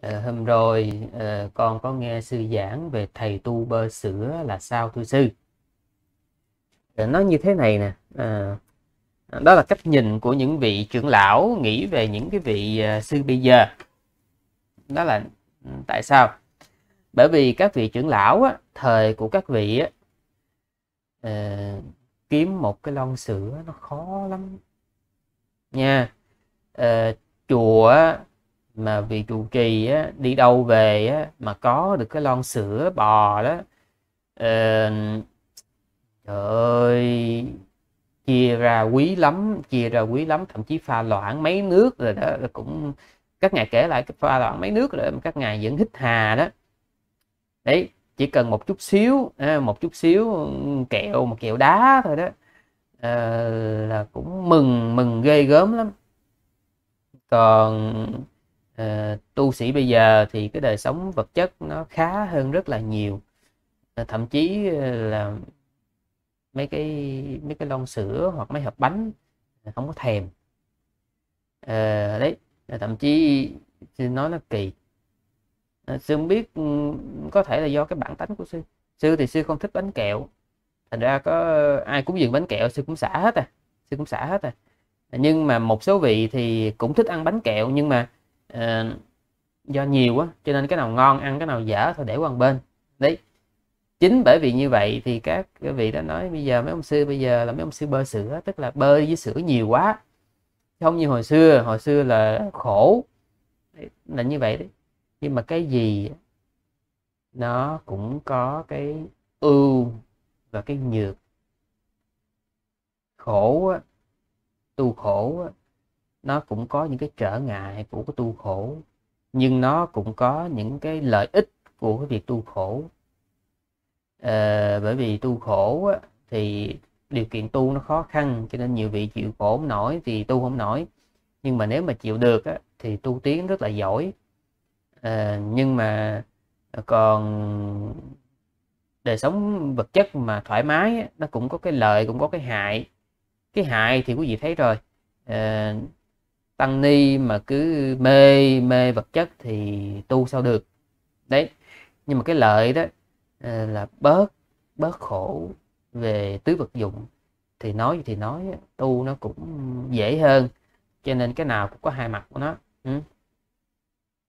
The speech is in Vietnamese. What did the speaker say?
Ờ, hôm rồi ờ, con có nghe sư giảng về thầy tu bơ sữa là sao thưa sư à, ờ, nó như thế này nè đó là cách nhìn của những vị trưởng lão nghĩ về những cái vị sư bây giờ đó là ừ, tại sao bởi vì các vị trưởng lão á, thời của các vị á, à, kiếm một cái lon sữa nó khó lắm nha à, chùa mà vị trụ trì á, đi đâu về á, mà có được cái lon sữa bò đó ờ, trời ơi chia ra quý lắm chia ra quý lắm thậm chí pha loãng mấy nước rồi đó cũng các ngài kể lại cái pha loãng mấy nước rồi các ngài vẫn hít hà đó đấy chỉ cần một chút xíu à, một chút xíu kẹo một kẹo đá thôi đó à, là cũng mừng mừng ghê gớm lắm còn Ờ, tu sĩ bây giờ thì cái đời sống vật chất nó khá hơn rất là nhiều ờ, thậm chí ờ, là mấy cái mấy cái lon sữa hoặc mấy hộp bánh không có thèm à, đấy thậm chí nói nó kỳ à, sư không biết ừ, có thể là do cái bản tánh của sư sư thì sư không thích bánh kẹo thành ra có ai cũng dừng bánh kẹo sư cũng xả hết à sư cũng xả hết à nhưng mà một số vị thì cũng thích ăn bánh kẹo nhưng mà à, do nhiều quá cho nên cái nào ngon ăn cái nào dở thôi để qua bên đấy chính bởi vì như vậy thì các vị đã nói bây giờ mấy ông sư bây giờ là mấy ông sư bơ sữa tức là bơ với sữa nhiều quá không như hồi xưa hồi xưa là khổ là như vậy đấy nhưng mà cái gì nó cũng có cái ưu và cái nhược khổ tu khổ nó cũng có những cái trở ngại của cái tu khổ nhưng nó cũng có những cái lợi ích của cái việc tu khổ à, bởi vì tu khổ á, thì điều kiện tu nó khó khăn cho nên nhiều vị chịu khổ không nổi thì tu không nổi nhưng mà nếu mà chịu được á, thì tu tiến rất là giỏi à, nhưng mà còn đời sống vật chất mà thoải mái á, nó cũng có cái lợi cũng có cái hại cái hại thì quý vị thấy rồi à, tăng ni mà cứ mê mê vật chất thì tu sao được đấy nhưng mà cái lợi đó ờ, là bớt bớt khổ về tứ vật dụng thì nói thì nói tu nó cũng dễ hơn cho nên cái nào cũng có hai mặt của nó ừ.